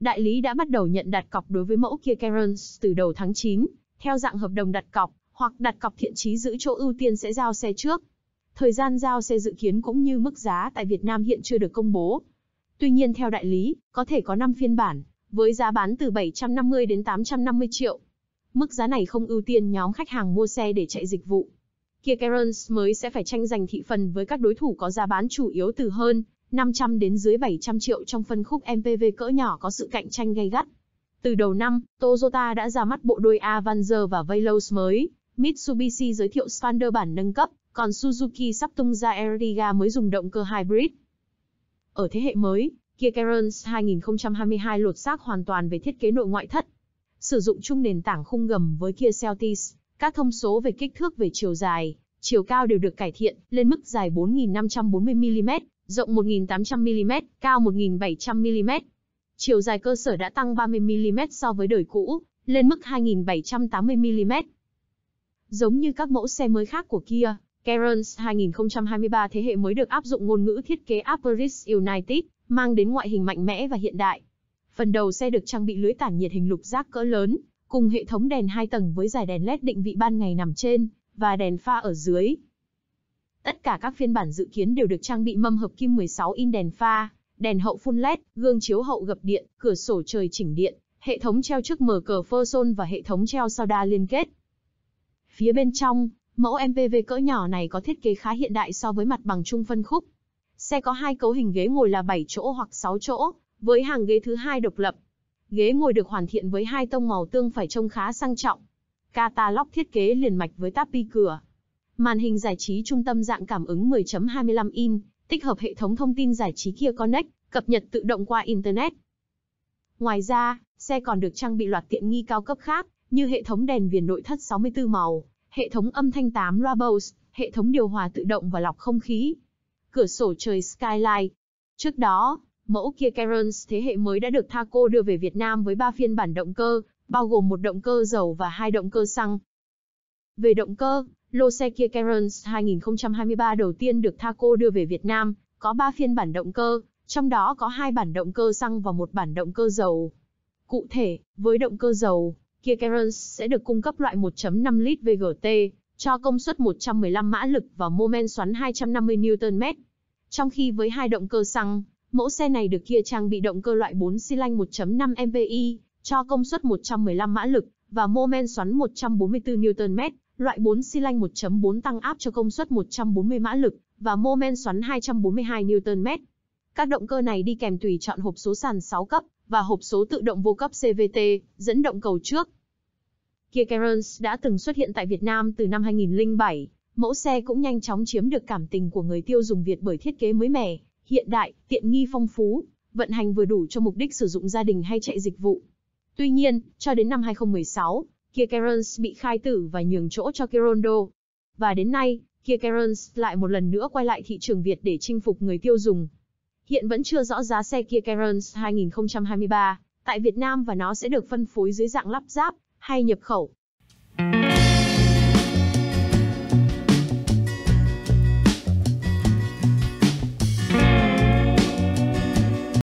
Đại lý đã bắt đầu nhận đặt cọc đối với mẫu Kia Carens từ đầu tháng 9, theo dạng hợp đồng đặt cọc, hoặc đặt cọc thiện trí giữ chỗ ưu tiên sẽ giao xe trước. Thời gian giao xe dự kiến cũng như mức giá tại Việt Nam hiện chưa được công bố. Tuy nhiên theo đại lý, có thể có 5 phiên bản, với giá bán từ 750 đến 850 triệu. Mức giá này không ưu tiên nhóm khách hàng mua xe để chạy dịch vụ, kia Cairns mới sẽ phải tranh giành thị phần với các đối thủ có giá bán chủ yếu từ hơn 500 đến dưới 700 triệu trong phân khúc MPV cỡ nhỏ có sự cạnh tranh gay gắt. Từ đầu năm, Toyota đã ra mắt bộ đôi Avanza và Veloz mới, Mitsubishi giới thiệu Spander bản nâng cấp, còn Suzuki sắp tung ra Ertiga mới dùng động cơ hybrid. Ở thế hệ mới, Kia Carens 2022 lột xác hoàn toàn về thiết kế nội ngoại thất. Sử dụng chung nền tảng khung gầm với Kia Celtis, các thông số về kích thước về chiều dài, chiều cao đều được cải thiện, lên mức dài 4.540mm, rộng 1.800mm, cao 1.700mm. Chiều dài cơ sở đã tăng 30mm so với đời cũ, lên mức 2.780mm. Giống như các mẫu xe mới khác của Kia, Carens 2023 thế hệ mới được áp dụng ngôn ngữ thiết kế Aperis United, mang đến ngoại hình mạnh mẽ và hiện đại. Phần đầu xe được trang bị lưới tản nhiệt hình lục giác cỡ lớn, cùng hệ thống đèn hai tầng với dải đèn LED định vị ban ngày nằm trên, và đèn pha ở dưới. Tất cả các phiên bản dự kiến đều được trang bị mâm hợp kim 16 in đèn pha, đèn hậu full LED, gương chiếu hậu gập điện, cửa sổ trời chỉnh điện, hệ thống treo trước mở cờ Ferson và hệ thống treo sau đa liên kết. Phía bên trong, mẫu MPV cỡ nhỏ này có thiết kế khá hiện đại so với mặt bằng chung phân khúc. Xe có hai cấu hình ghế ngồi là 7 chỗ hoặc 6 chỗ, với hàng ghế thứ hai độc lập. Ghế ngồi được hoàn thiện với hai tông màu tương phải trông khá sang trọng. Catalog thiết kế liền mạch với tapi cửa. Màn hình giải trí trung tâm dạng cảm ứng 10.25 in, tích hợp hệ thống thông tin giải trí Kia Connect, cập nhật tự động qua Internet. Ngoài ra, xe còn được trang bị loạt tiện nghi cao cấp khác, như hệ thống đèn viền nội thất 64 màu, hệ thống âm thanh 8 loa Bose, hệ thống điều hòa tự động và lọc không khí, cửa sổ trời Skyline. Trước đó, mẫu Kia Carens thế hệ mới đã được Thaco đưa về Việt Nam với 3 phiên bản động cơ bao gồm một động cơ dầu và hai động cơ xăng. Về động cơ, lô xe Kia Carens 2023 đầu tiên được Thaco đưa về Việt Nam, có 3 phiên bản động cơ, trong đó có hai bản động cơ xăng và một bản động cơ dầu. Cụ thể, với động cơ dầu, Kia Carens sẽ được cung cấp loại 1.5 lít VGT, cho công suất 115 mã lực và mô men xoắn 250 Nm. Trong khi với hai động cơ xăng, mẫu xe này được Kia trang bị động cơ loại 4 xi lanh 1.5 MPI, cho công suất 115 mã lực và mô men xoắn 144 Nm, loại 4 xi lanh 1.4 tăng áp cho công suất 140 mã lực và mô men xoắn 242 Nm. Các động cơ này đi kèm tùy chọn hộp số sàn 6 cấp và hộp số tự động vô cấp CVT, dẫn động cầu trước. Kia Carens đã từng xuất hiện tại Việt Nam từ năm 2007, mẫu xe cũng nhanh chóng chiếm được cảm tình của người tiêu dùng Việt bởi thiết kế mới mẻ, hiện đại, tiện nghi phong phú, vận hành vừa đủ cho mục đích sử dụng gia đình hay chạy dịch vụ. Tuy nhiên, cho đến năm 2016, Kia Kierkegaard bị khai tử và nhường chỗ cho Kirondo. Và đến nay, Kia Kierkegaard lại một lần nữa quay lại thị trường Việt để chinh phục người tiêu dùng. Hiện vẫn chưa rõ giá xe Kia Kierkegaard 2023 tại Việt Nam và nó sẽ được phân phối dưới dạng lắp ráp hay nhập khẩu.